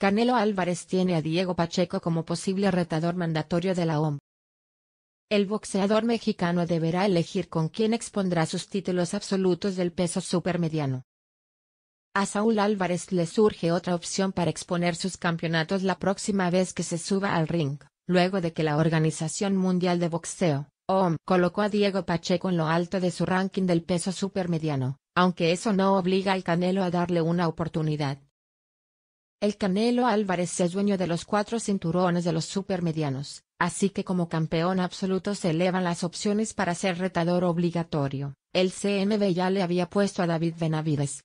Canelo Álvarez tiene a Diego Pacheco como posible retador mandatorio de la OM. El boxeador mexicano deberá elegir con quién expondrá sus títulos absolutos del peso supermediano. A Saúl Álvarez le surge otra opción para exponer sus campeonatos la próxima vez que se suba al ring, luego de que la Organización Mundial de Boxeo, OM, colocó a Diego Pacheco en lo alto de su ranking del peso supermediano, aunque eso no obliga al Canelo a darle una oportunidad. El Canelo Álvarez es dueño de los cuatro cinturones de los supermedianos, así que como campeón absoluto se elevan las opciones para ser retador obligatorio. El CMB ya le había puesto a David Benavides.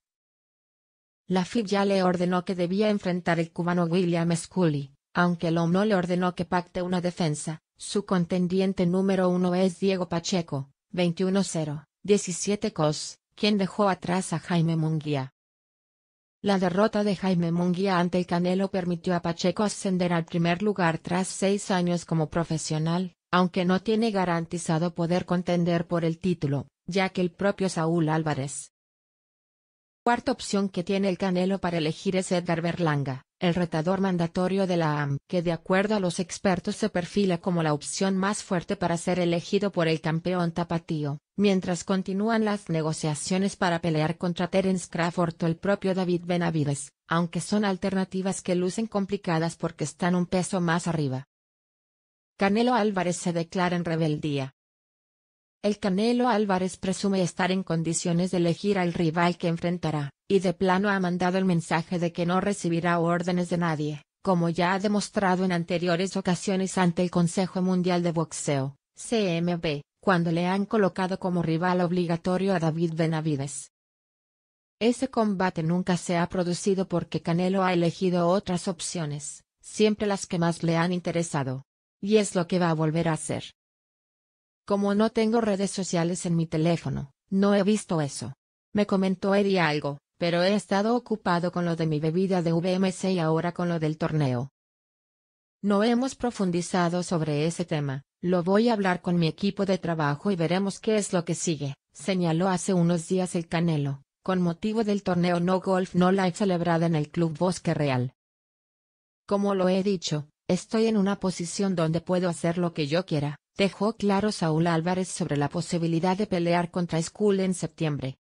La FIB ya le ordenó que debía enfrentar el cubano William Scully, aunque el OM no le ordenó que pacte una defensa. Su contendiente número uno es Diego Pacheco, 21-0, 17 cos, quien dejó atrás a Jaime Munguía, la derrota de Jaime Munguía ante el Canelo permitió a Pacheco ascender al primer lugar tras seis años como profesional, aunque no tiene garantizado poder contender por el título, ya que el propio Saúl Álvarez, Cuarta opción que tiene el Canelo para elegir es Edgar Berlanga, el retador mandatorio de la AM, que de acuerdo a los expertos se perfila como la opción más fuerte para ser elegido por el campeón tapatío, mientras continúan las negociaciones para pelear contra Terence Crawford o el propio David Benavides, aunque son alternativas que lucen complicadas porque están un peso más arriba. Canelo Álvarez se declara en rebeldía, el Canelo Álvarez presume estar en condiciones de elegir al rival que enfrentará, y de plano ha mandado el mensaje de que no recibirá órdenes de nadie, como ya ha demostrado en anteriores ocasiones ante el Consejo Mundial de Boxeo, CMB, cuando le han colocado como rival obligatorio a David Benavides. Ese combate nunca se ha producido porque Canelo ha elegido otras opciones, siempre las que más le han interesado. Y es lo que va a volver a hacer. Como no tengo redes sociales en mi teléfono, no he visto eso. Me comentó Eddie algo, pero he estado ocupado con lo de mi bebida de VMC y ahora con lo del torneo. No hemos profundizado sobre ese tema, lo voy a hablar con mi equipo de trabajo y veremos qué es lo que sigue, señaló hace unos días el Canelo, con motivo del torneo No Golf No Life celebrada en el Club Bosque Real. Como lo he dicho, estoy en una posición donde puedo hacer lo que yo quiera, dejó claro Saúl Álvarez sobre la posibilidad de pelear contra Skull en septiembre.